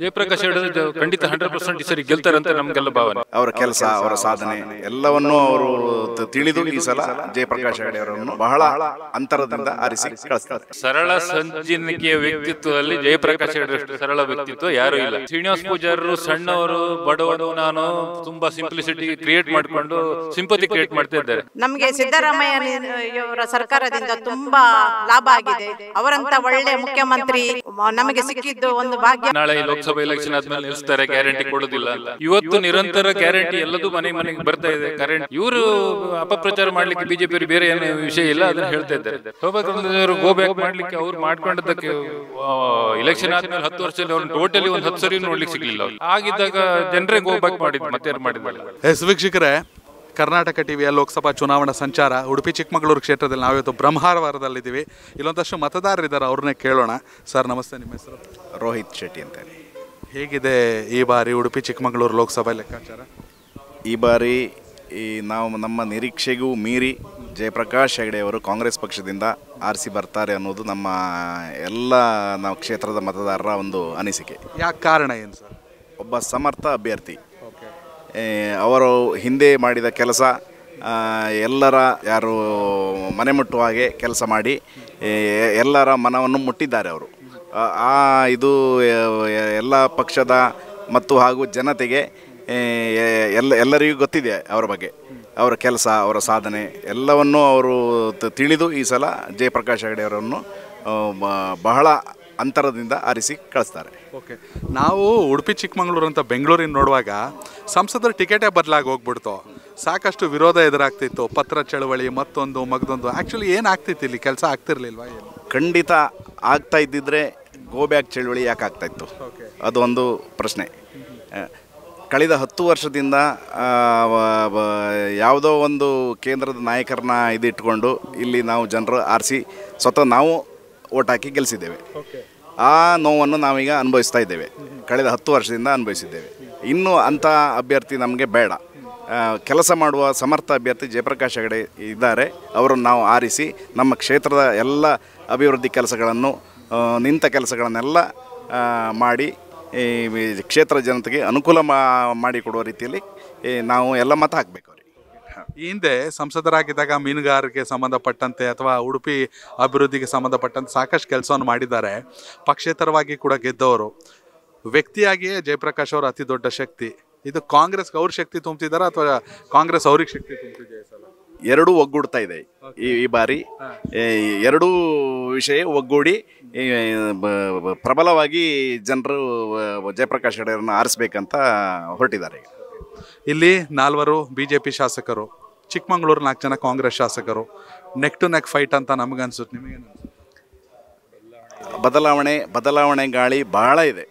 ಜಯಪ್ರಕಾಶ್ ಹೇಳಿದ್ರೆ ಖಂಡಿತ hundred percent ಈ ಸರಿ ಗೆಲ್ತಾರೆ ನಮ್ಗೆಲ್ಲ ಭಾವನೆ ಅವರ ಕೆಲಸ ಅವರ ಸಾಧನೆ ಎಲ್ಲವನ್ನೂ ಅವರು ತಿಳಿದು ಈ ಸಲ ಜಯಪ್ರಕಾಶ್ ಅವರನ್ನು ಬಹಳ ಅಂತರದಿಂದ ಆರಿಸಿ ಸರಳ ಸಂಜಿನಿಕೆಯ ವ್ಯಕ್ತಿತ್ವದಲ್ಲಿ ಜಯಪ್ರಕಾಶ್ ಹೆಗಡೆ ಸರಳ ವ್ಯಕ್ತಿತ್ವ ಯಾರು ಇಲ್ಲ ಶ್ರೀನಿವಾಸ್ ಪೂಜಾರರು ಸಣ್ಣವರು ಬಡವರು ನಾನು ತುಂಬಾ ಸಿಂಪ್ಲಿಸಿಟಿ ಕ್ರಿಯೇಟ್ ಮಾಡಿಕೊಂಡು ಸಿಂಪತಿ ಕ್ರಿಯೇಟ್ ಮಾಡ್ತಾ ಇದ್ದಾರೆ ನಮಗೆ ಸಿದ್ದರಾಮಯ್ಯ ಸರ್ಕಾರದಿಂದ ತುಂಬಾ ಲಾಭ ಆಗಿದೆ ಅವರಂತ ಒಳ್ಳೆ ಮುಖ್ಯಮಂತ್ರಿ ನಮಗೆ ಸಿಕ್ಕಿದ್ದು ಒಂದು ಭಾಗ್ಯ ನಾಳೆ ಲೋಕಸಭಾ ಎಲೆಕ್ಷನ್ ಆದ್ಮೇಲೆ ನಿಲ್ಲಿಸ್ತಾರೆ ಗ್ಯಾರಂಟಿ ಕೊಡೋದಿಲ್ಲ ಇವತ್ತು ನಿರಂತರ ಗ್ಯಾರಂಟಿ ಎಲ್ಲದೂ ಮನೆ ಮನೆಗೆ ಬರ್ತಾ ಇದೆ ಕರೆಂಟ್ ಇವರು ಅಪಪ್ರಚಾರ ಮಾಡ್ಲಿಕ್ಕೆ ಬಿಜೆಪಿ ಬೇರೆ ಏನು ವಿಷಯ ಇಲ್ಲ ಅದನ್ನ ಹೇಳ್ತಾ ಇದ್ದಾರೆ ಶೋಭಾ ಗೋ ಬ್ಯಾಕ್ ಮಾಡ್ಲಿಕ್ಕೆ ಅವ್ರು ಮಾಡ್ಕೊಂಡದಕ್ಕೆ ಎಲೆಕ್ಷನ್ ಆದ್ಮೇಲೆ ಹತ್ತು ವರ್ಷದಲ್ಲಿ ಟೋಟಲಿ ಒಂದು ಹತ್ತು ಸರಿ ನೋಡ್ಲಿಕ್ಕೆ ಸಿಗ್ಲಿಲ್ಲ ಆಗಿದ್ದಾಗ ಜನರೇ ಗೋ ಬ್ಯಾಕ್ ಮಾಡಿದ್ ಮತ್ತೆ ಮಾಡಿದ್ಮೇಲೆ ವೀಕ್ಷಕರೇ ಕರ್ನಾಟಕ ಟಿವಿಯ ಲೋಕಸಭಾ ಚುನಾವಣಾ ಸಂಚಾರ ಉಡುಪಿ ಚಿಕ್ಕಮಗಳೂರು ಕ್ಷೇತ್ರದಲ್ಲಿ ನಾವಿವತ್ತು ಬ್ರಹ್ಮಾರವಾರದಲ್ಲಿದ್ದೀವಿ ಇಲ್ಲೊಂದಷ್ಟು ಮತದಾರರಿದ್ದಾರೆ ಅವ್ರನ್ನೇ ಕೇಳೋಣ ಸರ್ ನಮಸ್ತೆ ನಿಮ್ಮ ಹೆಸರು ರೋಹಿತ್ ಶೆಟ್ಟಿ ಅಂತೇಳಿ ಹೇಗಿದೆ ಈ ಬಾರಿ ಉಡುಪಿ ಚಿಕ್ಕಮಗಳೂರು ಲೋಕಸಭಾ ಲೆಕ್ಕಾಚಾರ ಈ ಬಾರಿ ಈ ನಾವು ನಮ್ಮ ನಿರೀಕ್ಷೆಗೂ ಮೀರಿ ಜಯಪ್ರಕಾಶ್ ಹೆಗಡೆಯವರು ಕಾಂಗ್ರೆಸ್ ಪಕ್ಷದಿಂದ ಆರಿಸಿ ಬರ್ತಾರೆ ಅನ್ನೋದು ನಮ್ಮ ಎಲ್ಲ ನಾವು ಕ್ಷೇತ್ರದ ಮತದಾರರ ಒಂದು ಅನಿಸಿಕೆ ಯಾಕೆ ಕಾರಣ ಏನು ಸರ್ ಒಬ್ಬ ಸಮರ್ಥ ಅಭ್ಯರ್ಥಿ ಅವರು ಹಿಂದೆ ಮಾಡಿದ ಕೆಲಸ ಎಲ್ಲರ ಯಾರು ಮನೆ ಮುಟ್ಟುವ ಹಾಗೆ ಕೆಲಸ ಮಾಡಿ ಎಲ್ಲರ ಮನವನ್ನು ಮುಟ್ಟಿದ್ದಾರೆ ಅವರು ಆ ಇದು ಎಲ್ಲ ಪಕ್ಷದ ಮತ್ತು ಹಾಗೂ ಜನತೆಗೆ ಎಲ್ಲ ಎಲ್ಲರಿಗೂ ಗೊತ್ತಿದೆ ಅವರ ಬಗ್ಗೆ ಅವರ ಕೆಲಸ ಅವರ ಸಾಧನೆ ಎಲ್ಲವನ್ನು ಅವರು ತಿಳಿದು ಈ ಸಲ ಜಯಪ್ರಕಾಶ್ ಹೆಗಡೆ ಅವರನ್ನು ಬಹಳ ಅಂತರದಿಂದ ಆರಿಸಿ ಕಳಿಸ್ತಾರೆ ಓಕೆ ನಾವು ಉಡುಪಿ ಚಿಕ್ಕಮಗಳೂರು ಅಂತ ಬೆಂಗಳೂರಿನ ನೋಡುವಾಗ ಸಂಸದರ ಟಿಕೆಟೇ ಬದಲಾಗಿ ಹೋಗ್ಬಿಡ್ತು ಸಾಕಷ್ಟು ವಿರೋಧ ಎದುರಾಗ್ತಿತ್ತು ಪತ್ರ ಚಳವಳಿ ಮತ್ತೊಂದು ಮಗದೊಂದು ಆ್ಯಕ್ಚುಲಿ ಏನು ಇಲ್ಲಿ ಕೆಲಸ ಆಗ್ತಿರ್ಲಿಲ್ವಾ ಖಂಡಿತ ಆಗ್ತಾ ಇದ್ದಿದ್ರೆ ಗೋ ಬ್ಯಾಕ್ ಚಳುವಳಿ ಯಾಕೆ ಇತ್ತು ಅದೊಂದು ಪ್ರಶ್ನೆ ಕಳೆದ ಹತ್ತು ವರ್ಷದಿಂದ ಯಾವುದೋ ಒಂದು ಕೇಂದ್ರದ ನಾಯಕರನ್ನ ಇದಿಟ್ಕೊಂಡು ಇಲ್ಲಿ ನಾವು ಜನರು ಆರಿಸಿ ಸ್ವತಃ ನಾವು ಓಟ್ ಹಾಕಿ ಗೆಲ್ಲಿಸಿದ್ದೇವೆ ಆ ನೋವನ್ನು ನಾವೀಗ ಅನುಭವಿಸ್ತಾ ಇದ್ದೇವೆ ಕಳೆದ ಹತ್ತು ವರ್ಷದಿಂದ ಅನುಭವಿಸಿದ್ದೇವೆ ಇನ್ನೂ ಅಂಥ ಅಭ್ಯರ್ಥಿ ನಮಗೆ ಬೇಡ ಕೆಲಸ ಮಾಡುವ ಸಮರ್ಥ ಅಭ್ಯರ್ಥಿ ಜಯಪ್ರಕಾಶ್ ಹೆಗಡೆ ಇದ್ದಾರೆ ಅವರನ್ನು ನಾವು ಆರಿಸಿ ನಮ್ಮ ಕ್ಷೇತ್ರದ ಎಲ್ಲ ಅಭಿವೃದ್ಧಿ ಕೆಲಸಗಳನ್ನು ನಿಂತ ಕೆಲಸಗಳನ್ನೆಲ್ಲ ಮಾಡಿ ಈ ಕ್ಷೇತ್ರ ಜನತೆಗೆ ಅನುಕೂಲ ಮಾಡಿಕೊಡುವ ರೀತಿಯಲ್ಲಿ ನಾವು ಎಲ್ಲ ಮತ ಹಾಕಬೇಕು ಈ ಹಿಂದೆ ಸಂಸದರಾಗಿದ್ದಾಗ ಮೀನುಗಾರಿಕೆ ಸಂಬಂಧಪಟ್ಟಂತೆ ಅಥವಾ ಉಡುಪಿ ಅಭಿವೃದ್ಧಿಗೆ ಸಂಬಂಧಪಟ್ಟಂತೆ ಸಾಕಷ್ಟು ಕೆಲಸವನ್ನು ಮಾಡಿದ್ದಾರೆ ಪಕ್ಷೇತರವಾಗಿ ಕೂಡ ಗೆದ್ದವರು ವ್ಯಕ್ತಿಯಾಗಿಯೇ ಜಯಪ್ರಕಾಶ್ ಅವರು ಅತಿ ದೊಡ್ಡ ಶಕ್ತಿ ಇದು ಕಾಂಗ್ರೆಸ್ಗೆ ಅವ್ರ ಶಕ್ತಿ ತುಂಬುತ್ತಿದ್ದಾರೆ ಅಥವಾ ಕಾಂಗ್ರೆಸ್ ಅವ್ರಿಗೆ ಶಕ್ತಿ ತುಂಬುತ್ತಿದೆ ಸಲ ಎರಡೂ ಒಗ್ಗೂಡ್ತಾ ಇದೆ ಈ ಬಾರಿ ಎರಡೂ ವಿಷಯ ಒಗ್ಗೂಡಿ ಪ್ರಬಲವಾಗಿ ಜನರು ಜಯಪ್ರಕಾಶ್ ಹೆಗಡೆಯವ್ರನ್ನ ಆರಿಸ್ಬೇಕಂತ ಹೊರಟಿದ್ದಾರೆ ಇಲ್ಲಿ ನಾಲ್ವರು ಬಿ ಜೆ ಪಿ ಶಾಸಕರು ಚಿಕ್ಕಮಗಳೂರು ನಾಲ್ಕು ಜನ ಕಾಂಗ್ರೆಸ್ ಶಾಸಕರು ನೆಕ್ ಟು ನೆಕ್ ಫೈಟ್ ಅಂತ ನಮಗನ್ಸುತ್ತೆ ನಿಮಗೇನು ಬದಲಾವಣೆ ಬದಲಾವಣೆ ಗಾಳಿ ಬಹಳ ಇದೆ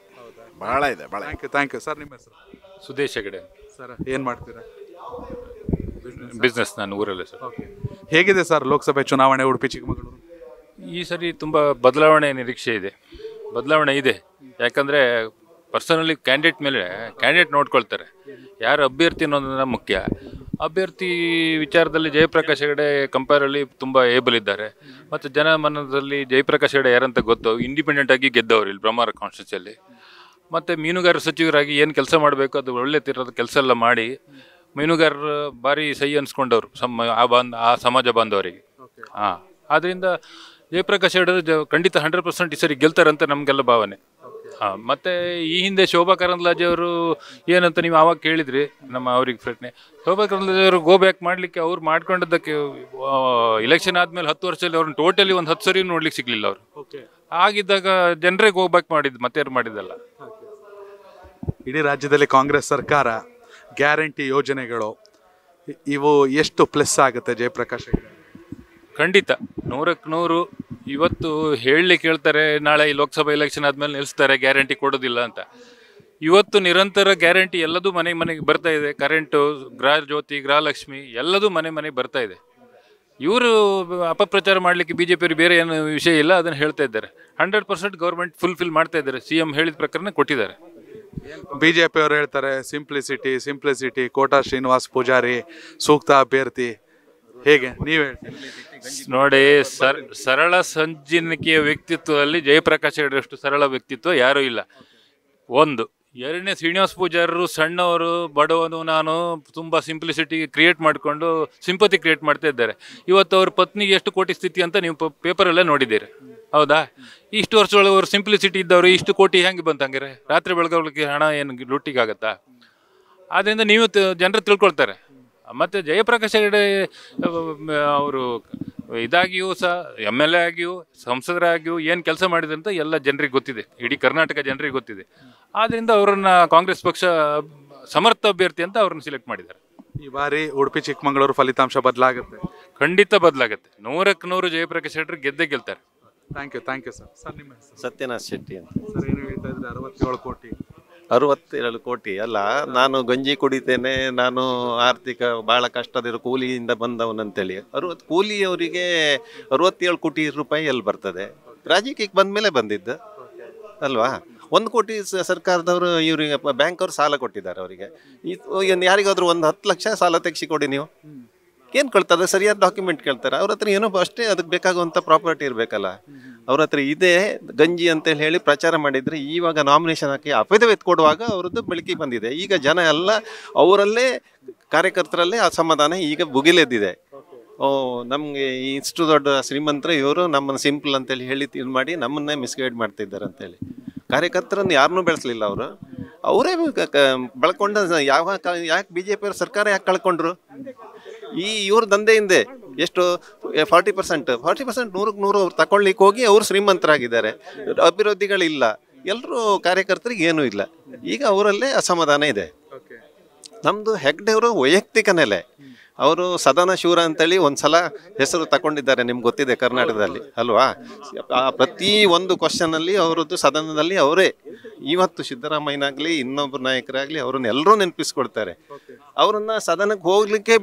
ಬಹಳ ಇದೆ ಬಹಳ thank you thank you sir ನಿಮ್ಮ ಹೆಸರು ಸುದೇಶ್ ಹೆಗಡೆ ಸರ್ ಏನು ಮಾಡ್ತೀರಾ ಬಿಸ್ನೆಸ್ ನಾನು ಊರಲ್ಲೇ ಸರ್ ಓಕೆ ಹೇಗಿದೆ ಸರ್ ಲೋಕಸಭೆ ಚುನಾವಣೆ ಉಡುಪಿ ಚಿಕ್ಕಮಗಳೂರು ಈ ಸರಿ ತುಂಬ ಬದಲಾವಣೆ ನಿರೀಕ್ಷೆ ಇದೆ ಬದಲಾವಣೆ ಇದೆ ಯಾಕಂದರೆ ಪರ್ಸನಲಿ ಕ್ಯಾಂಡಿಡೇಟ್ ಮೇಲೆ ಕ್ಯಾಂಡಿಡೇಟ್ ನೋಡ್ಕೊಳ್ತಾರೆ ಯಾರು ಅಭ್ಯರ್ಥಿ ಅನ್ನೋದನ್ನ ಮುಖ್ಯ ಅಭ್ಯರ್ಥಿ ವಿಚಾರದಲ್ಲಿ ಜಯಪ್ರಕಾಶ್ ಹೆಗಡೆ ಕಂಪೇರಲ್ಲಿ ತುಂಬ ಏಬಲ್ ಇದ್ದಾರೆ ಮತ್ತು ಜನಮನದಲ್ಲಿ ಜಯಪ್ರಕಾಶ್ ಹೆಗಡೆ ಯಾರಂತ ಗೊತ್ತು ಇಂಡಿಪೆಂಡೆಂಟ್ ಆಗಿ ಗೆದ್ದವರು ಇಲ್ಲಿ ಬ್ರಹ್ಮಾರ ಕಾನ್ಸ್ಟಿಟ್ಯೂನ್ಸಿಯಲ್ಲಿ ಮತ್ತು ಮೀನುಗಾರ ಸಚಿವರಾಗಿ ಏನು ಕೆಲಸ ಮಾಡಬೇಕು ಅದು ಒಳ್ಳೆ ತಿರೋದು ಕೆಲಸ ಎಲ್ಲ ಮಾಡಿ ಮೀನುಗಾರರು ಭಾರಿ ಸಹಿ ಅನ್ಸ್ಕೊಂಡವ್ರು ಸಮ ಆ ಬಾಂಧ ಆ ಸಮಾಜ ಬಾಂಧವರಿಗೆ ಹಾಂ ಆದ್ದರಿಂದ ಜಯಪ್ರಕಾಶ್ ಹೇಳಿದ್ರೆ ಖಂಡಿತ ಹಂಡ್ರೆಡ್ ಪರ್ಸೆಂಟ್ ಈ ಸರಿ ಗೆಲ್ತಾರೆ ಅಂತ ನಮಗೆಲ್ಲ ಭಾವನೆ ಹಾಂ ಮತ್ತು ಈ ಹಿಂದೆ ಶೋಭಾ ಕರಂದ್ಲಾಜೆ ಅವರು ಏನಂತ ನೀವು ಆವಾಗ ಕೇಳಿದ್ರಿ ನಮ್ಮ ಅವ್ರಿಗೆ ಪ್ರಶ್ನೆ ಶೋಭಾ ಕರಂದ್ಲಾಜೆ ಅವರು ಗೋ ಬ್ಯಾಕ್ ಮಾಡಲಿಕ್ಕೆ ಅವ್ರು ಮಾಡ್ಕೊಂಡಿದ್ದಕ್ಕೆ ಇಲೆಕ್ಷನ್ ಆದಮೇಲೆ ಹತ್ತು ವರ್ಷದಲ್ಲಿ ಅವ್ರನ್ನ ಟೋಟಲಿ ಒಂದು ಹತ್ತು ಸರಿ ನೋಡ್ಲಿಕ್ಕೆ ಸಿಗಲಿಲ್ಲ ಅವರು ಆಗಿದ್ದಾಗ ಜನರೇ ಗೋ ಬ್ಯಾಕ್ ಮಾಡಿದ್ದು ಯಾರು ಮಾಡಿದ್ದಲ್ಲ ಇಡೀ ರಾಜ್ಯದಲ್ಲಿ ಕಾಂಗ್ರೆಸ್ ಸರ್ಕಾರ ಗ್ಯಾರಂಟಿ ಯೋಜನೆಗಳು ಇವು ಎಷ್ಟು ಪ್ಲಸ್ ಆಗುತ್ತೆ ಜಯಪ್ರಕಾಶ್ ಖಂಡಿತ ನೂರಕ್ಕೆ ನೂರು ಇವತ್ತು ಹೇಳಿ ಕೇಳ್ತಾರೆ ನಾಳೆ ಈ ಲೋಕಸಭಾ ಎಲೆಕ್ಷನ್ ಆದಮೇಲೆ ನಿಲ್ಲಿಸ್ತಾರೆ ಗ್ಯಾರಂಟಿ ಕೊಡೋದಿಲ್ಲ ಅಂತ ಇವತ್ತು ನಿರಂತರ ಗ್ಯಾರಂಟಿ ಎಲ್ಲದೂ ಮನೆ ಮನೆಗೆ ಬರ್ತಾ ಇದೆ ಕರೆಂಟು ಗ್ರಹ ಜ್ಯೋತಿ ಗೃಹಲಕ್ಷ್ಮಿ ಎಲ್ಲದೂ ಮನೆ ಮನೆಗೆ ಬರ್ತಾ ಇದೆ ಇವರು ಅಪಪ್ರಚಾರ ಮಾಡಲಿಕ್ಕೆ ಬಿ ಜೆ ಪಿಯವರು ಬೇರೆ ಏನು ವಿಷಯ ಇಲ್ಲ ಅದನ್ನು ಹೇಳ್ತಾ ಇದ್ದಾರೆ ಹಂಡ್ರೆಡ್ ಪರ್ಸೆಂಟ್ ಗೌರ್ಮೆಂಟ್ ಫುಲ್ಫಿಲ್ ಮಾಡ್ತಾ ಇದ್ದಾರೆ ಸಿ ಎಮ್ ಹೇಳಿದ ಪ್ರಕಾರ ಕೊಟ್ಟಿದ್ದಾರೆ ಬಿ ಜೆ ಪಿಯವರು ಹೇಳ್ತಾರೆ ಸಿಂಪ್ಲಿಸಿಟಿ ಸಿಂಪ್ಲಿಸಿಟಿ ಕೋಟಾ ಶ್ರೀನಿವಾಸ್ ಪೂಜಾರಿ ಸೂಕ್ತ ಅಭ್ಯರ್ಥಿ ಹೇಗೆ ನೀವೇ ನೋಡಿ ಸರ್ ಸರಳ ಸಂಜಿನಿಕೆಯ ವ್ಯಕ್ತಿತ್ವದಲ್ಲಿ ಜಯಪ್ರಕಾಶ್ ಅಷ್ಟು ಸರಳ ವ್ಯಕ್ತಿತ್ವ ಯಾರೂ ಇಲ್ಲ ಒಂದು ಎರಡನೇ ಶ್ರೀನಿವಾಸ ಪೂಜಾರರು ಸಣ್ಣವರು ಬಡವನು ನಾನು ತುಂಬ ಸಿಂಪ್ಲಿಸಿಟಿ ಕ್ರಿಯೇಟ್ ಮಾಡಿಕೊಂಡು ಸಿಂಪತಿ ಕ್ರಿಯೇಟ್ ಮಾಡ್ತಾ ಇದ್ದಾರೆ ಇವತ್ತು ಅವ್ರ ಪತ್ನಿಗೆ ಎಷ್ಟು ಕೋಟಿ ಸ್ಥಿತಿ ಅಂತ ನೀವು ಪೇಪರಲ್ಲೇ ನೋಡಿದ್ದೀರಿ ಹೌದಾ ಇಷ್ಟು ವರ್ಷದೊಳಗೆ ಅವ್ರ ಸಿಂಪ್ಲಿಸಿಟಿ ಇದ್ದವರು ಇಷ್ಟು ಕೋಟಿ ಹೆಂಗೆ ಬಂತ ಹಂಗಾರೆ ರಾತ್ರಿ ಬೆಳಗ್ಗೆ ಹಣ ಏನು ಆಗುತ್ತಾ ಆದ್ದರಿಂದ ನೀವು ಜನರು ತಿಳ್ಕೊಳ್ತಾರೆ ಮತ್ತು ಜಯಪ್ರಕಾಶ್ ಹೆಗಡೆ ಅವರು ಇದಾಗಿಯೂ ಸಹ ಎಮ್ ಎಲ್ ಎ ಆಗಿಯೂ ಸಂಸದರಾಗಿಯೂ ಏನು ಕೆಲಸ ಮಾಡಿದೆ ಅಂತ ಎಲ್ಲ ಜನರಿಗೆ ಗೊತ್ತಿದೆ ಇಡೀ ಕರ್ನಾಟಕ ಜನರಿಗೆ ಗೊತ್ತಿದೆ ಆದ್ದರಿಂದ ಅವರನ್ನು ಕಾಂಗ್ರೆಸ್ ಪಕ್ಷ ಸಮರ್ಥ ಅಭ್ಯರ್ಥಿ ಅಂತ ಅವ್ರನ್ನ ಸೆಲೆಕ್ಟ್ ಮಾಡಿದ್ದಾರೆ ಈ ಬಾರಿ ಉಡುಪಿ ಚಿಕ್ಕಮಗಳೂರು ಫಲಿತಾಂಶ ಬದಲಾಗುತ್ತೆ ಖಂಡಿತ ಬದಲಾಗುತ್ತೆ ನೂರಕ್ಕೆ ನೂರು ಜಯಪ್ರಕಾಶ್ ಹೆಗಡೆ ಗೆದ್ದೇ ಗೆಲ್ತಾರೆ thank you thank you sir sir ನಿಮ್ಮ ಸತ್ಯನಾಥ್ ಶೆಟ್ಟಿ ಅಂತ ಸರ್ ಏನು ಹೇಳ್ತಾ ಇದ್ದಾರೆ ಅರವತ್ತೇಳು ಕೋಟಿ ಅರವತ್ತೇಳು ಕೋಟಿ ಅಲ್ಲ ನಾನು ಗಂಜಿ ಕುಡಿತೇನೆ ನಾನು ಆರ್ಥಿಕ ಭಾಳ ಕಷ್ಟದಿರೋ ಕೂಲಿಯಿಂದ ಬಂದವನಂತೇಳಿ ಅರವತ್ತು ಕೂಲಿಯವರಿಗೆ ಅರವತ್ತೇಳು ಕೋಟಿ ರೂಪಾಯಿ ಎಲ್ಲಿ ಬರ್ತದೆ ರಾಜಕೀಯಕ್ಕೆ ಬಂದ ಮೇಲೆ ಬಂದಿದ್ದು ಅಲ್ವಾ ಒಂದು ಕೋಟಿ ಸರ್ಕಾರದವರು ಇವರಿಗೆ ಬ್ಯಾಂಕವ್ರು ಸಾಲ ಕೊಟ್ಟಿದ್ದಾರೆ ಅವರಿಗೆ ಯಾರಿಗಾದ್ರೂ ಒಂದು ಹತ್ತು ಲಕ್ಷ ಸಾಲ ತೆಗಿಸಿ ನೀವು ಏನು ಕೇಳ್ತಾರೆ ಸರಿಯಾದ ಡಾಕ್ಯುಮೆಂಟ್ ಕೇಳ್ತಾರೆ ಅವ್ರ ಹತ್ರ ಏನೋ ಅಷ್ಟೇ ಅದಕ್ಕೆ ಬೇಕಾಗುವಂಥ ಪ್ರಾಪರ್ಟಿ ಇರಬೇಕಲ್ಲ ಅವ್ರ ಹತ್ರ ಇದೇ ಗಂಜಿ ಅಂತೇಳಿ ಹೇಳಿ ಪ್ರಚಾರ ಮಾಡಿದರೆ ಈವಾಗ ನಾಮಿನೇಷನ್ ಹಾಕಿ ಅಪೇದವೆ ಕೊಡುವಾಗ ಅವ್ರದ್ದು ಬೆಳಕಿಗೆ ಬಂದಿದೆ ಈಗ ಜನ ಎಲ್ಲ ಅವರಲ್ಲೇ ಕಾರ್ಯಕರ್ತರಲ್ಲೇ ಅಸಮಾಧಾನ ಈಗ ಭುಗಿಲೆದ್ದಿದೆ ಓ ನಮಗೆ ಇಷ್ಟು ದೊಡ್ಡ ಶ್ರೀಮಂತರು ಇವರು ನಮ್ಮನ್ನು ಸಿಂಪಲ್ ಅಂತೇಳಿ ಹೇಳಿ ಇದು ಮಾಡಿ ನಮ್ಮನ್ನೇ ಮಿಸ್ಗೈಡ್ ಮಾಡ್ತಿದ್ದಾರೆ ಅಂತೇಳಿ ಕಾರ್ಯಕರ್ತರನ್ನು ಯಾರನ್ನೂ ಬೆಳೆಸಲಿಲ್ಲ ಅವರು ಅವರೇ ಬೆಳ್ಕೊಂಡ ಯಾವ ಯಾಕೆ ಬಿ ಜೆ ಪಿಯವ್ರು ಸರ್ಕಾರ ಯಾಕೆ ಕಳ್ಕೊಂಡ್ರು ಈ ಇವ್ರ ದಂಧೆಯಿಂದೆ ಎಷ್ಟು ಫಾರ್ಟಿ ಪರ್ಸೆಂಟ್ ಫಾರ್ಟಿ ಪರ್ಸೆಂಟ್ ನೂರಕ್ಕೆ ನೂರು ಅವ್ರು ತಗೊಳ್ಳಿಕ್ಕೆ ಹೋಗಿ ಅವರು ಶ್ರೀಮಂತರಾಗಿದ್ದಾರೆ ಅಭಿವೃದ್ಧಿಗಳಿಲ್ಲ ಎಲ್ಲರೂ ಕಾರ್ಯಕರ್ತರಿಗೆ ಏನೂ ಇಲ್ಲ ಈಗ ಅವರಲ್ಲೇ ಅಸಮಾಧಾನ ಇದೆ ನಮ್ಮದು ಹೆಗ್ಡೆಯವರು ವೈಯಕ್ತಿಕ ನೆಲೆ ಅವರು ಸದನ ಶೂರ ಅಂತೇಳಿ ಒಂದ್ಸಲ ಹೆಸರು ತಗೊಂಡಿದ್ದಾರೆ ನಿಮ್ಗೆ ಗೊತ್ತಿದೆ ಕರ್ನಾಟಕದಲ್ಲಿ ಅಲ್ವಾ ಪ್ರತಿ ಒಂದು ಕ್ವಶನಲ್ಲಿ ಅವರದ್ದು ಸದನದಲ್ಲಿ ಅವರೇ ಇವತ್ತು ಸಿದ್ದರಾಮಯ್ಯನಾಗಲಿ ಇನ್ನೊಬ್ಬರು ನಾಯಕರಾಗಲಿ ಅವ್ರನ್ನ ಎಲ್ಲರೂ ನೆನಪಿಸ್ಕೊಡ್ತಾರೆ ಅವರನ್ನ ಸದನಕ್ಕೆ ಹೋಗ್ಲಿಕ್ಕೆ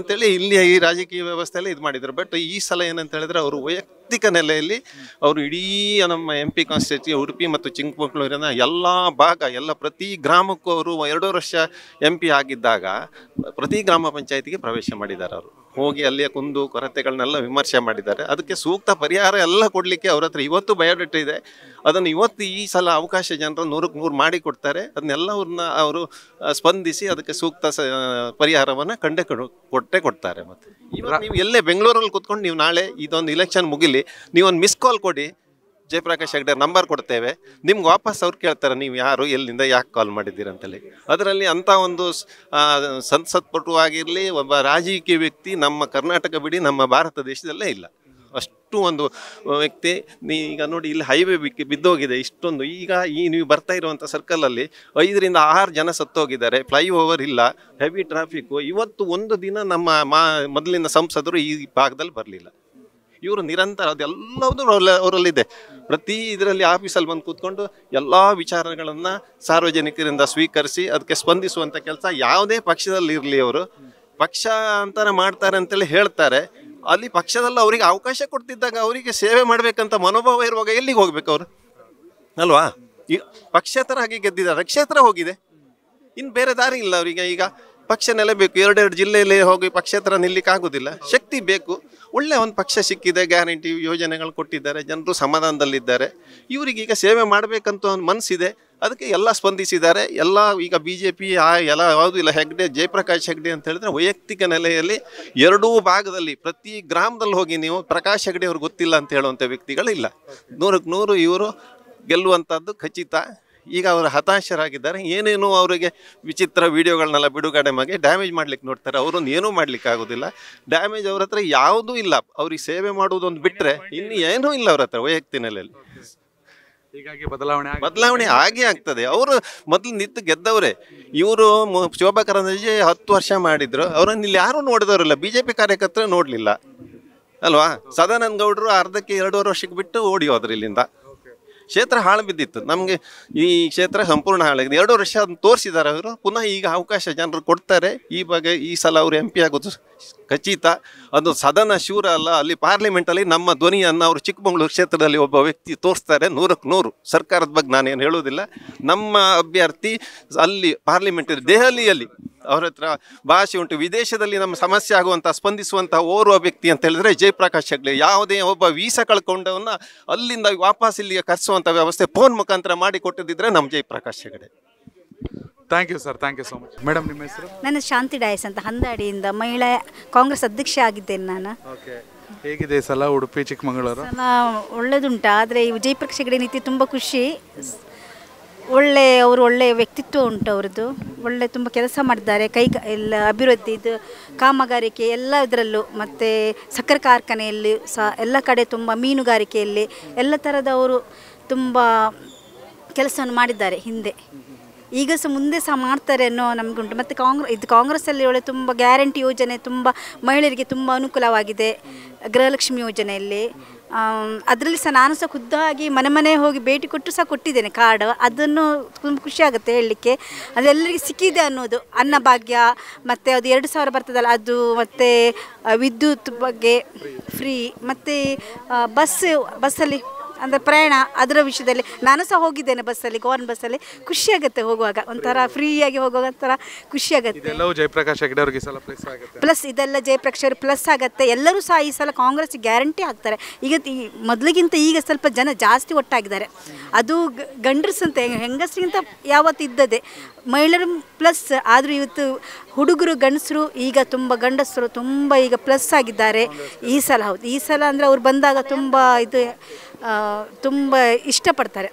ಅಂತೇಳಿ ಇಲ್ಲಿ ಈ ರಾಜಕೀಯ ವ್ಯವಸ್ಥೆಯಲ್ಲಿ ಇದು ಮಾಡಿದ್ರು ಬಟ್ ಈ ಸಲ ಏನಂತ ಹೇಳಿದ್ರೆ ಅವರು ವೈಯಕ್ತಿಕ ವೈಯಕ್ತಿಕ ನೆಲೆಯಲ್ಲಿ ಅವರು ಇಡೀ ನಮ್ಮ ಎಂ ಪಿ ಕಾನ್ಸ್ಟಿಟ್ಯೂನ್ಸಿ ಉಡುಪಿ ಮತ್ತು ಚಿಕ್ಕಮಗಳೂರಿನ ಎಲ್ಲ ಭಾಗ ಎಲ್ಲ ಪ್ರತಿ ಗ್ರಾಮಕ್ಕೂ ಅವರು ಎರಡೂ ವರ್ಷ ಎಂ ಪಿ ಆಗಿದ್ದಾಗ ಪ್ರತಿ ಗ್ರಾಮ ಪಂಚಾಯತಿಗೆ ಪ್ರವೇಶ ಮಾಡಿದ್ದಾರೆ ಅವರು ಹೋಗಿ ಅಲ್ಲಿಯ ಕುಂದು ಕೊರತೆಗಳನ್ನೆಲ್ಲ ವಿಮರ್ಶೆ ಮಾಡಿದ್ದಾರೆ ಅದಕ್ಕೆ ಸೂಕ್ತ ಪರಿಹಾರ ಎಲ್ಲ ಕೊಡಲಿಕ್ಕೆ ಅವ್ರ ಹತ್ರ ಇವತ್ತು ಬಯೋಡೇಟಾ ಇದೆ ಅದನ್ನು ಇವತ್ತು ಈ ಸಲ ಅವಕಾಶ ಜನರು ನೂರಕ್ಕೆ ನೂರು ಮಾಡಿ ಕೊಡ್ತಾರೆ ಅದನ್ನೆಲ್ಲ ಅವ್ರನ್ನ ಅವರು ಸ್ಪಂದಿಸಿ ಅದಕ್ಕೆ ಸೂಕ್ತ ಸ ಪರಿಹಾರವನ್ನು ಕಂಡೆ ಕೊಟ್ಟೆ ಕೊಡ್ತಾರೆ ಮತ್ತು ಇವಾಗ ನೀವು ಎಲ್ಲೇ ಬೆಂಗಳೂರಲ್ಲಿ ಕುತ್ಕೊಂಡು ನೀವು ನಾಳೆ ಇದೊಂದು ಇಲೆಕ್ಷನ್ ಮುಗಿಲಿ ನೀವೊಂದು ಮಿಸ್ ಕಾಲ್ ಕೊಡಿ ಜಯಪ್ರಕಾಶ್ ಹೆಗ್ಡೆ ನಂಬರ್ ಕೊಡ್ತೇವೆ ನಿಮ್ಗೆ ವಾಪಸ್ ಅವ್ರು ಕೇಳ್ತಾರೆ ನೀವು ಯಾರು ಎಲ್ಲಿಂದ ಯಾಕೆ ಕಾಲ್ ಮಾಡಿದ್ದೀರ ಅದರಲ್ಲಿ ಅಂಥ ಒಂದು ಆಗಿರಲಿ ಒಬ್ಬ ರಾಜಕೀಯ ವ್ಯಕ್ತಿ ನಮ್ಮ ಕರ್ನಾಟಕ ಬಿಡಿ ನಮ್ಮ ಭಾರತ ದೇಶದಲ್ಲೇ ಇಲ್ಲ ಅಷ್ಟು ಒಂದು ವ್ಯಕ್ತಿ ನೀ ಈಗ ನೋಡಿ ಇಲ್ಲಿ ಹೈವೇ ಬಿಕ್ಕಿ ಬಿದ್ದೋಗಿದೆ ಇಷ್ಟೊಂದು ಈಗ ಈ ನೀವು ಬರ್ತಾ ಇರುವಂಥ ಸರ್ಕಲಲ್ಲಿ ಐದರಿಂದ ಆರು ಜನ ಸತ್ತೋಗಿದ್ದಾರೆ ಓವರ್ ಇಲ್ಲ ಹೆವಿ ಟ್ರಾಫಿಕ್ಕು ಇವತ್ತು ಒಂದು ದಿನ ನಮ್ಮ ಮಾ ಮೊದಲಿನ ಸಂಸದರು ಈ ಭಾಗದಲ್ಲಿ ಬರಲಿಲ್ಲ ಇವರು ನಿರಂತರ ಅದೆಲ್ಲವೂ ಅವರಲ್ಲಿದೆ ಪ್ರತಿ ಇದರಲ್ಲಿ ಆಫೀಸಲ್ಲಿ ಬಂದು ಕೂತ್ಕೊಂಡು ಎಲ್ಲ ವಿಚಾರಗಳನ್ನು ಸಾರ್ವಜನಿಕರಿಂದ ಸ್ವೀಕರಿಸಿ ಅದಕ್ಕೆ ಸ್ಪಂದಿಸುವಂಥ ಕೆಲಸ ಯಾವುದೇ ಪಕ್ಷದಲ್ಲಿ ಇರಲಿ ಅವರು ಪಕ್ಷ ಅಂತಾನೆ ಮಾಡ್ತಾರೆ ಅಂತೇಳಿ ಹೇಳ್ತಾರೆ ಅಲ್ಲಿ ಪಕ್ಷದಲ್ಲಿ ಅವರಿಗೆ ಅವಕಾಶ ಕೊಡ್ತಿದ್ದಾಗ ಅವರಿಗೆ ಸೇವೆ ಮಾಡಬೇಕಂತ ಮನೋಭಾವ ಇರುವಾಗ ಎಲ್ಲಿಗೆ ಹೋಗ್ಬೇಕು ಅವರು ಅಲ್ವಾ ಈ ಪಕ್ಷೇತರ ಹಾಗೆ ಗೆದ್ದಿದ್ದಾರೆ ಕ್ಷೇತ್ರ ಹೋಗಿದೆ ಇನ್ನು ಬೇರೆ ದಾರಿ ಇಲ್ಲ ಅವರಿಗೆ ಈಗ ಪಕ್ಷ ನೆಲೆ ಬೇಕು ಎರಡೆರಡು ಜಿಲ್ಲೆಯಲ್ಲಿ ಹೋಗಿ ಪಕ್ಷೇತರ ನಿಲ್ಲಿಕ್ಕಾಗೋದಿಲ್ಲ ಶಕ್ತಿ ಬೇಕು ಒಳ್ಳೆಯ ಒಂದು ಪಕ್ಷ ಸಿಕ್ಕಿದೆ ಗ್ಯಾರಂಟಿ ಯೋಜನೆಗಳು ಕೊಟ್ಟಿದ್ದಾರೆ ಜನರು ಸಮಾಧಾನದಲ್ಲಿದ್ದಾರೆ ಇವರಿಗೆ ಈಗ ಸೇವೆ ಮಾಡಬೇಕಂತ ಒಂದು ಮನಸ್ಸಿದೆ ಅದಕ್ಕೆ ಎಲ್ಲ ಸ್ಪಂದಿಸಿದ್ದಾರೆ ಎಲ್ಲ ಈಗ ಬಿ ಜೆ ಪಿ ಆ ಎಲ್ಲ ಯಾವುದೂ ಇಲ್ಲ ಹೆಗ್ಡೆ ಜಯಪ್ರಕಾಶ್ ಹೆಗ್ಡೆ ಅಂತ ಹೇಳಿದ್ರೆ ವೈಯಕ್ತಿಕ ನೆಲೆಯಲ್ಲಿ ಎರಡೂ ಭಾಗದಲ್ಲಿ ಪ್ರತಿ ಗ್ರಾಮದಲ್ಲಿ ಹೋಗಿ ನೀವು ಪ್ರಕಾಶ್ ಹೆಗ್ಡೆ ಅವ್ರಿಗೆ ಗೊತ್ತಿಲ್ಲ ಅಂತ ಹೇಳುವಂಥ ವ್ಯಕ್ತಿಗಳಿಲ್ಲ ನೂರಕ್ಕೆ ನೂರು ಇವರು ಗೆಲ್ಲುವಂಥದ್ದು ಖಚಿತ ಈಗ ಅವರು ಹತಾಶರಾಗಿದ್ದಾರೆ ಏನೇನೋ ಅವರಿಗೆ ವಿಚಿತ್ರ ವಿಡಿಯೋಗಳನ್ನೆಲ್ಲ ಬಿಡುಗಡೆ ಮಾಡಿ ಡ್ಯಾಮೇಜ್ ಮಾಡ್ಲಿಕ್ಕೆ ನೋಡ್ತಾರೆ ಅವರೊಂದು ಏನೂ ಮಾಡ್ಲಿಕ್ಕೆ ಆಗೋದಿಲ್ಲ ಡ್ಯಾಮೇಜ್ ಅವ್ರ ಹತ್ರ ಯಾವುದೂ ಇಲ್ಲ ಅವ್ರಿಗೆ ಸೇವೆ ಮಾಡೋದೊಂದು ಬಿಟ್ಟರೆ ಇನ್ನು ಏನೂ ಇಲ್ಲ ಅವ್ರ ಹತ್ರ ವೈಯಕ್ತಿನಲ್ಲಿ ಹೀಗಾಗಿ ಬದಲಾವಣೆ ಬದಲಾವಣೆ ಆಗಿ ಆಗ್ತದೆ ಅವರು ಮೊದಲು ನಿಂತು ಗೆದ್ದವರೇ ಇವರು ಶೋಭಾ ಕರಂದ್ಲಾಜೆ ಹತ್ತು ವರ್ಷ ಮಾಡಿದ್ರು ಅವರನ್ನು ಇಲ್ಲಿ ಯಾರೂ ನೋಡಿದವರಲ್ಲ ಬಿ ಜೆ ಪಿ ಕಾರ್ಯಕರ್ತರೇ ನೋಡಲಿಲ್ಲ ಅಲ್ವಾ ಸದಾನಂದ ಗೌಡರು ಅರ್ಧಕ್ಕೆ ಎರಡೂವರೆ ವರ್ಷಕ್ಕೆ ಬಿಟ್ಟು ಓಡಿ ಇಲ್ಲಿಂದ ಕ್ಷೇತ್ರ ಹಾಳು ಬಿದ್ದಿತ್ತು ನಮಗೆ ಈ ಕ್ಷೇತ್ರ ಸಂಪೂರ್ಣ ಹಾಳಾಗಿದೆ ಎರಡು ವರ್ಷ ತೋರಿಸಿದ್ದಾರೆ ಅವರು ಪುನಃ ಈಗ ಅವಕಾಶ ಜನರು ಕೊಡ್ತಾರೆ ಈ ಬಗ್ಗೆ ಈ ಸಲ ಅವರು ಎಂ ಪಿ ಆಗೋದು ಖಚಿತ ಅದು ಸದನ ಶೂರ ಅಲ್ಲ ಅಲ್ಲಿ ಪಾರ್ಲಿಮೆಂಟಲ್ಲಿ ನಮ್ಮ ಧ್ವನಿಯನ್ನು ಅವರು ಚಿಕ್ಕಮಗಳೂರು ಕ್ಷೇತ್ರದಲ್ಲಿ ಒಬ್ಬ ವ್ಯಕ್ತಿ ತೋರಿಸ್ತಾರೆ ನೂರಕ್ಕೆ ನೂರು ಸರ್ಕಾರದ ಬಗ್ಗೆ ನಾನೇನು ಹೇಳೋದಿಲ್ಲ ನಮ್ಮ ಅಭ್ಯರ್ಥಿ ಅಲ್ಲಿ ಪಾರ್ಲಿಮೆಂಟಲ್ಲಿ ದೆಹಲಿಯಲ್ಲಿ ಅವ್ರ ಹತ್ರ ಭಾಷೆ ಉಂಟು ವಿದೇಶದಲ್ಲಿ ನಮ್ಮ ಸಮಸ್ಯೆ ಆಗುವಂಥ ಸ್ಪಂದಿಸುವಂತಹ ಓರ್ವ ವ್ಯಕ್ತಿ ಅಂತ ಹೇಳಿದ್ರೆ ಜಯಪ್ರಕಾಶ್ ಹೆಗ್ಡೆ ಯಾವುದೇ ಒಬ್ಬ ವೀಸಾ ಕಳ್ಕೊಂಡವನ್ನ ಅಲ್ಲಿಂದ ವಾಪಸ್ ಇಲ್ಲಿಗೆ ಕರೆಸುವಂಥ ವ್ಯವಸ್ಥೆ ಫೋನ್ ಮುಖಾಂತರ ಮಾಡಿ ಕೊಟ್ಟಿದ್ದಿದ್ರೆ ನಮ್ಮ Jayaprakash Hegde thank you sir thank you so much madam ನಿಮ್ಮ ಹೆಸರು ನನ್ನ ಶಾಂತಿ ಡಾಯಸ್ ಅಂತ ಹಂದಾಡಿಯಿಂದ ಮಹಿಳಾ ಕಾಂಗ್ರೆಸ್ ಅಧ್ಯಕ್ಷ ಆಗಿದ್ದೇನೆ ನಾನು ಓಕೆ ಹೇಗಿದೆ ಸಲ ಉಡುಪಿ ಚಿಕ್ಕಮಗಳೂರು ಒಳ್ಳೇದುಂಟು ಆದರೆ ಜಯಪ್ರಕಾಶ್ ಹೆಗ್ಡೆ ನೀತಿ ತುಂಬ ಖುಷಿ ಒಳ್ಳೆ ಅವರು ಒಳ್ಳೆಯ ವ್ಯಕ್ತಿತ್ವ ಉಂಟು ಅವ್ರದ್ದು ಒಳ್ಳೆ ತುಂಬ ಕೆಲಸ ಮಾಡಿದ್ದಾರೆ ಕೈ ಎಲ್ಲ ಅಭಿವೃದ್ಧಿ ಇದು ಕಾಮಗಾರಿಕೆ ಎಲ್ಲ ಇದರಲ್ಲೂ ಮತ್ತು ಸಕ್ಕರೆ ಕಾರ್ಖಾನೆಯಲ್ಲಿ ಸಹ ಎಲ್ಲ ಕಡೆ ತುಂಬ ಮೀನುಗಾರಿಕೆಯಲ್ಲಿ ಎಲ್ಲ ಥರದವರು ತುಂಬ ಕೆಲಸವನ್ನು ಮಾಡಿದ್ದಾರೆ ಹಿಂದೆ ಈಗ ಸಹ ಮುಂದೆ ಸಹ ಮಾಡ್ತಾರೆ ಅನ್ನೋ ನಮಗುಂಟು ಮತ್ತು ಕಾಂಗ್ರೆ ಇದು ಕಾಂಗ್ರೆಸ್ಸಲ್ಲಿ ಒಳ್ಳೆ ತುಂಬ ಗ್ಯಾರಂಟಿ ಯೋಜನೆ ತುಂಬ ಮಹಿಳೆಯರಿಗೆ ತುಂಬ ಅನುಕೂಲವಾಗಿದೆ ಗೃಹಲಕ್ಷ್ಮಿ ಯೋಜನೆಯಲ್ಲಿ ಅದರಲ್ಲಿ ಸಹ ನಾನು ಸಹ ಖುದ್ದಾಗಿ ಮನೆ ಮನೆ ಹೋಗಿ ಭೇಟಿ ಕೊಟ್ಟು ಸಹ ಕೊಟ್ಟಿದ್ದೇನೆ ಕಾರ್ಡು ಅದನ್ನು ತುಂಬ ಖುಷಿಯಾಗುತ್ತೆ ಹೇಳಲಿಕ್ಕೆ ಅದೆಲ್ಲರಿಗೆ ಸಿಕ್ಕಿದೆ ಅನ್ನೋದು ಅನ್ನಭಾಗ್ಯ ಮತ್ತು ಅದು ಎರಡು ಸಾವಿರ ಬರ್ತದಲ್ಲ ಅದು ಮತ್ತು ವಿದ್ಯುತ್ ಬಗ್ಗೆ ಫ್ರೀ ಮತ್ತು ಬಸ್ ಬಸ್ಸಲ್ಲಿ ಅಂದರೆ ಪ್ರಯಾಣ ಅದರ ವಿಷಯದಲ್ಲಿ ನಾನು ಸಹ ಹೋಗಿದ್ದೇನೆ ಬಸ್ಸಲ್ಲಿ ಗೋರ್ನ್ ಬಸ್ಸಲ್ಲಿ ಖುಷಿಯಾಗುತ್ತೆ ಹೋಗುವಾಗ ಒಂಥರ ಫ್ರೀಯಾಗಿ ಹೋಗುವಾಗ ಒಂಥರ ಖುಷಿಯಾಗುತ್ತೆ ಜಯಪ್ರಕಾಶ್ ಹೆಗ್ಡೆ ಅವರಿಗೆ ಪ್ಲಸ್ ಆಗುತ್ತೆ ಪ್ಲಸ್ ಇದೆಲ್ಲ ಜಯಪ್ರಕಾಶ್ ಅವರು ಪ್ಲಸ್ ಆಗುತ್ತೆ ಎಲ್ಲರೂ ಸಹ ಈ ಸಲ ಕಾಂಗ್ರೆಸ್ ಗ್ಯಾರಂಟಿ ಆಗ್ತಾರೆ ಈಗ ಈ ಮೊದಲಿಗಿಂತ ಈಗ ಸ್ವಲ್ಪ ಜನ ಜಾಸ್ತಿ ಒಟ್ಟಾಗಿದ್ದಾರೆ ಅದು ಗಂಡ್ರಸಂತೆ ಹೆಂಗಸರಿಗಿಂತ ಯಾವತ್ತಿದ್ದದೆ ಮಹಿಳೆಯರು ಪ್ಲಸ್ ಆದರೂ ಇವತ್ತು ಹುಡುಗರು ಗಂಡಸರು ಈಗ ತುಂಬ ಗಂಡಸರು ತುಂಬ ಈಗ ಪ್ಲಸ್ ಆಗಿದ್ದಾರೆ ಈ ಸಲ ಹೌದು ಈ ಸಲ ಅಂದರೆ ಅವ್ರು ಬಂದಾಗ ತುಂಬ ಇದು ತುಂಬ ಇಷ್ಟಪಡ್ತಾರೆ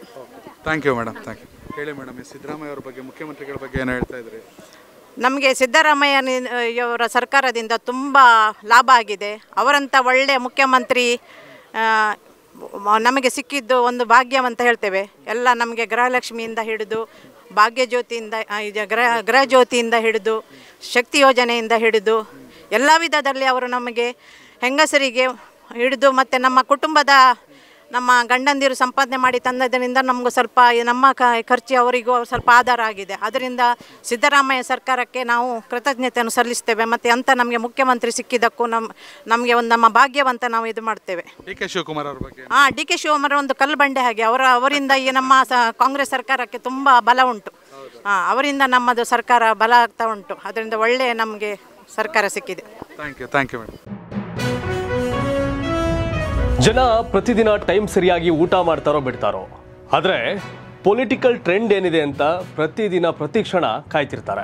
thank you madam thank you ಹೇಳಿ ಮೇಡಮ್ ಸಿದ್ದರಾಮಯ್ಯ ಅವ್ರ ಬಗ್ಗೆ ಮುಖ್ಯಮಂತ್ರಿಗಳ ಬಗ್ಗೆ ಏನು ಹೇಳ್ತಾ ಇದ್ರಿ ನಮಗೆ ಸಿದ್ದರಾಮಯ್ಯನವರ ಸರ್ಕಾರದಿಂದ ತುಂಬ ಲಾಭ ಆಗಿದೆ ಅವರಂಥ ಒಳ್ಳೆಯ ಮುಖ್ಯಮಂತ್ರಿ ನಮಗೆ ಸಿಕ್ಕಿದ್ದು ಒಂದು ಭಾಗ್ಯವಂತ ಹೇಳ್ತೇವೆ ಎಲ್ಲ ನಮಗೆ ಗೃಹಲಕ್ಷ್ಮಿಯಿಂದ ಹಿಡಿದು ಭಾಗ್ಯಜ್ಯೋತಿಯಿಂದ ಗೃಹ ಗೃಹಜ್ಯೋತಿಯಿಂದ ಹಿಡಿದು ಶಕ್ತಿ ಯೋಜನೆಯಿಂದ ಹಿಡಿದು ಎಲ್ಲ ವಿಧದಲ್ಲಿ ಅವರು ನಮಗೆ ಹೆಂಗಸರಿಗೆ ಹಿಡಿದು ಮತ್ತು ನಮ್ಮ ಕುಟುಂಬದ ನಮ್ಮ ಗಂಡಂದಿರು ಸಂಪಾದನೆ ಮಾಡಿ ತಂದದರಿಂದ ನಮಗೂ ಸ್ವಲ್ಪ ನಮ್ಮ ಕ ಖರ್ಚು ಅವರಿಗೂ ಸ್ವಲ್ಪ ಆಧಾರ ಆಗಿದೆ ಅದರಿಂದ ಸಿದ್ದರಾಮಯ್ಯ ಸರ್ಕಾರಕ್ಕೆ ನಾವು ಕೃತಜ್ಞತೆಯನ್ನು ಸಲ್ಲಿಸ್ತೇವೆ ಮತ್ತು ಅಂತ ನಮಗೆ ಮುಖ್ಯಮಂತ್ರಿ ಸಿಕ್ಕಿದ್ದಕ್ಕೂ ನಮ್ಮ ನಮಗೆ ಒಂದು ನಮ್ಮ ಭಾಗ್ಯವಂತ ನಾವು ಇದು ಮಾಡ್ತೇವೆ ಡಿ ಕೆ ಶಿವಕುಮಾರ್ ಅವರ ಬಗ್ಗೆ ಹಾಂ ಡಿ ಕೆ ಶಿವಕುಮಾರ್ ಒಂದು ಕಲ್ಲು ಬಂಡೆ ಹಾಗೆ ಅವರ ಅವರಿಂದ ಈ ನಮ್ಮ ಸ ಕಾಂಗ್ರೆಸ್ ಸರ್ಕಾರಕ್ಕೆ ತುಂಬ ಬಲ ಉಂಟು ಅವರಿಂದ ನಮ್ಮದು ಸರ್ಕಾರ ಬಲ ಆಗ್ತಾ ಉಂಟು ಅದರಿಂದ ಒಳ್ಳೆಯ ನಮಗೆ ಸರ್ಕಾರ ಸಿಕ್ಕಿದೆ ಯು ಥ್ಯಾಂಕ್ ಯು ಜನ ಪ್ರತಿದಿನ ಟೈಮ್ ಸರಿಯಾಗಿ ಊಟ ಮಾಡ್ತಾರೋ ಬಿಡ್ತಾರೋ ಆದರೆ ಪೊಲಿಟಿಕಲ್ ಟ್ರೆಂಡ್ ಏನಿದೆ ಅಂತ ಪ್ರತಿದಿನ ಪ್ರತಿ ಕ್ಷಣ ಕಾಯ್ತಿರ್ತಾರೆ